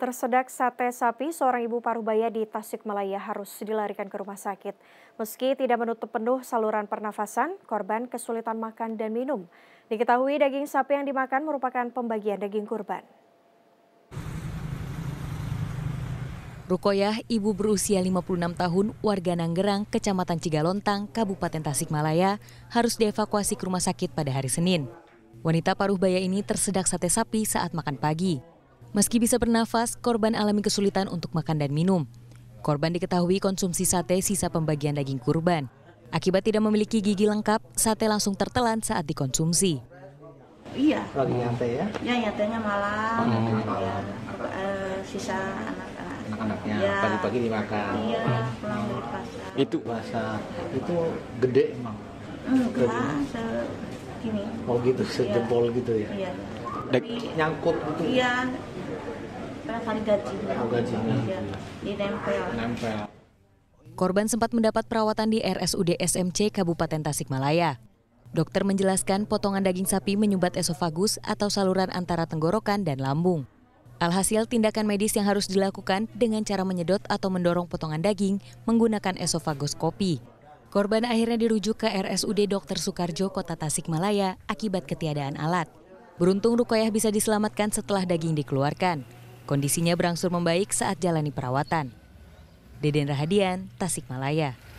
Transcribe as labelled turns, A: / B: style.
A: Tersedak sate sapi, seorang ibu paruh baya di Tasikmalaya harus dilarikan ke rumah sakit. Meski tidak menutup penuh saluran pernafasan, korban kesulitan makan dan minum. Diketahui daging sapi yang dimakan merupakan pembagian daging kurban.
B: Rukoyah, ibu berusia 56 tahun, warga Nanggerang, Kecamatan Cigalontang, Kabupaten Tasikmalaya, harus dievakuasi ke rumah sakit pada hari Senin. Wanita paruh baya ini tersedak sate sapi saat makan pagi. Meski bisa bernafas, korban alami kesulitan untuk makan dan minum. Korban diketahui konsumsi sate sisa pembagian daging kurban. Akibat tidak memiliki gigi lengkap, sate langsung tertelan saat dikonsumsi. Iya. Lagi nyate ya? Ya, nyatanya malam. Oh, ya, malam. Eh, sisa anak-anak. Anak-anaknya ya. pagi-pagi dimakan. Iya, pulang dari pasar. Itu bahasa itu gede emang. Hmm, Enggak, segini. Oh gitu, iya. sejempol ya. gitu ya? Iya. Dek. nyangkut gitu iya kali gaji oh, gaji iya.
A: di nempel nempel
B: Korban sempat mendapat perawatan di RSUD SMC Kabupaten Tasikmalaya. Dokter menjelaskan potongan daging sapi menyumbat esofagus atau saluran antara tenggorokan dan lambung. Alhasil tindakan medis yang harus dilakukan dengan cara menyedot atau mendorong potongan daging menggunakan esofagoskopi. Korban akhirnya dirujuk ke RSUD Dr. Soekarjo, Kota Tasikmalaya akibat ketiadaan alat. Beruntung Rukoyah bisa diselamatkan setelah daging dikeluarkan. Kondisinya berangsur membaik saat jalani perawatan. Deden Rahadian, Tasikmalaya.